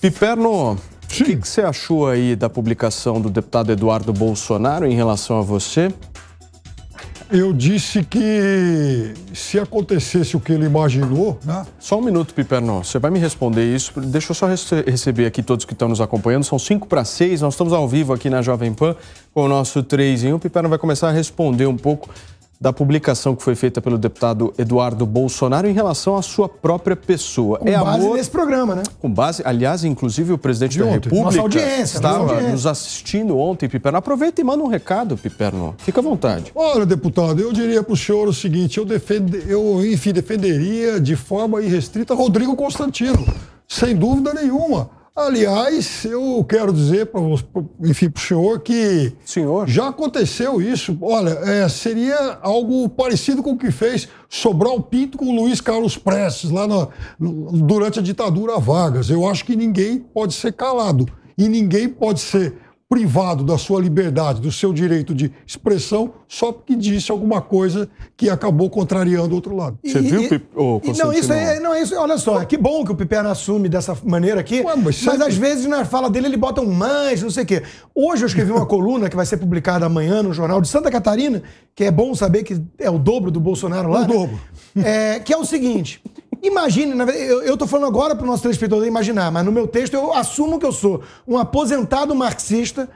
Piperno, o que, que você achou aí da publicação do deputado Eduardo Bolsonaro em relação a você? Eu disse que se acontecesse o que ele imaginou, né? Só um minuto, Piperno. Você vai me responder isso. Deixa eu só rece receber aqui todos que estão nos acompanhando. São 5 para 6. Nós estamos ao vivo aqui na Jovem Pan com o nosso 3 em 1. O Piperno vai começar a responder um pouco da publicação que foi feita pelo deputado Eduardo Bolsonaro em relação à sua própria pessoa. Com é base amor... nesse programa, né? Com base, aliás, inclusive o presidente de da ontem. República nossa audiência, estava audiência. nos assistindo ontem, Piperno. Aproveita e manda um recado, Piperno. Fica à vontade. Olha, deputado, eu diria para o senhor o seguinte, eu, defend... eu, enfim, defenderia de forma irrestrita Rodrigo Constantino, sem dúvida nenhuma Aliás, eu quero dizer para o senhor que senhor? já aconteceu isso. Olha, é, seria algo parecido com o que fez Sobral Pinto com o Luiz Carlos Prestes lá durante a ditadura Vargas. Eu acho que ninguém pode ser calado e ninguém pode ser privado da sua liberdade, do seu direito de expressão, só porque disse alguma coisa que acabou contrariando o outro lado. Você e, viu, e, Pip... Não, isso é, não, isso, olha só, que bom que o Piperno assume dessa maneira aqui, Ué, mas, mas às vezes na fala dele ele bota um mais, não sei o quê. Hoje eu escrevi uma coluna que vai ser publicada amanhã no Jornal de Santa Catarina, que é bom saber que é o dobro do Bolsonaro lá. O né? dobro. É, que é o seguinte... Imagine, eu estou falando agora para o nosso telespectador imaginar, mas no meu texto eu assumo que eu sou um aposentado marxista,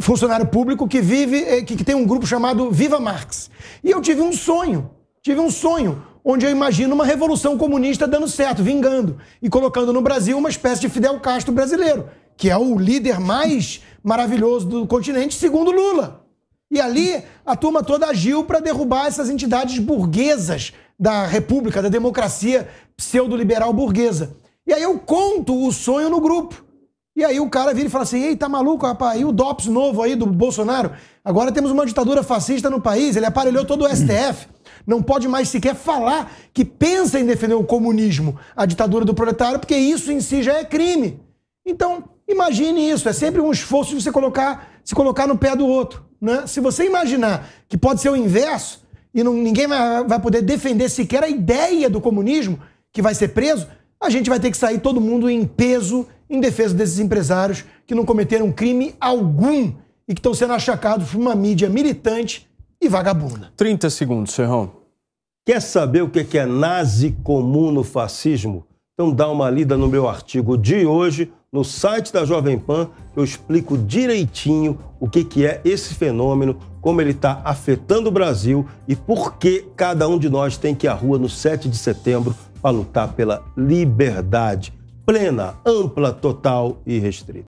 funcionário público que vive, eh, que, tem um grupo chamado Viva Marx. E eu tive um sonho, tive um sonho onde eu imagino uma revolução comunista dando certo, vingando e colocando no Brasil uma espécie de Fidel Castro brasileiro, que é o líder mais maravilhoso do continente, segundo Lula. E ali a turma toda agiu para derrubar essas entidades burguesas da república, da democracia pseudo-liberal burguesa. E aí eu conto o sonho no grupo. E aí o cara vira e fala assim: Ei, tá maluco, rapaz? E o DOPS novo aí do Bolsonaro? Agora temos uma ditadura fascista no país, ele aparelhou todo o STF. Não pode mais sequer falar que pensa em defender o comunismo, a ditadura do proletário, porque isso em si já é crime. Então, imagine isso, é sempre um esforço de você colocar, se colocar no pé do outro. Né? Se você imaginar que pode ser o inverso e não, ninguém vai, vai poder defender sequer a ideia do comunismo que vai ser preso, a gente vai ter que sair todo mundo em peso em defesa desses empresários que não cometeram crime algum e que estão sendo achacados por uma mídia militante e vagabunda. 30 segundos, Serrão. Quer saber o que é nazi comum no fascismo? Então dá uma lida no meu artigo de hoje no site da Jovem Pan eu explico direitinho o que, que é esse fenômeno, como ele está afetando o Brasil e por que cada um de nós tem que ir à rua no 7 de setembro para lutar pela liberdade plena, ampla, total e restrita.